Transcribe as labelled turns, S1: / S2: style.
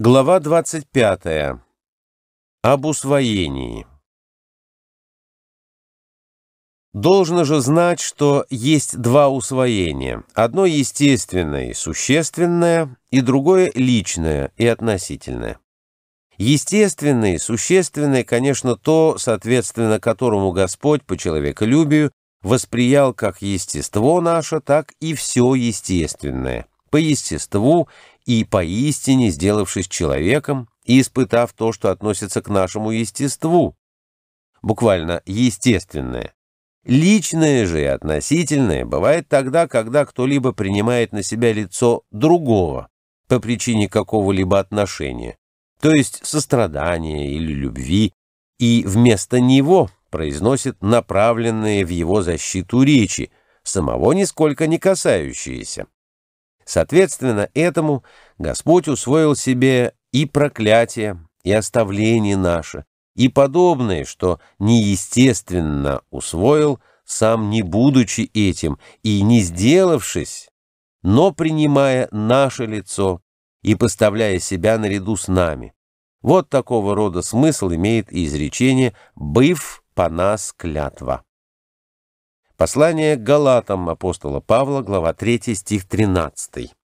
S1: Глава 25. Об усвоении. Должно же знать, что есть два усвоения. Одно естественное и существенное, и другое личное и относительное. Естественное и существенное, конечно, то, соответственно которому Господь по человеколюбию восприял как естество наше, так и все естественное. По естеству и поистине, сделавшись человеком и испытав то, что относится к нашему естеству, буквально естественное. Личное же и относительное бывает тогда, когда кто-либо принимает на себя лицо другого по причине какого-либо отношения, то есть сострадания или любви, и вместо него произносит направленные в его защиту речи, самого нисколько не касающиеся. Соответственно, этому Господь усвоил себе и проклятие, и оставление наше, и подобное, что неестественно усвоил, сам не будучи этим и не сделавшись, но принимая наше лицо и поставляя себя наряду с нами. Вот такого рода смысл имеет и изречение «быв по нас клятва». Послание к Галатам апостола Павла, глава 3, стих 13.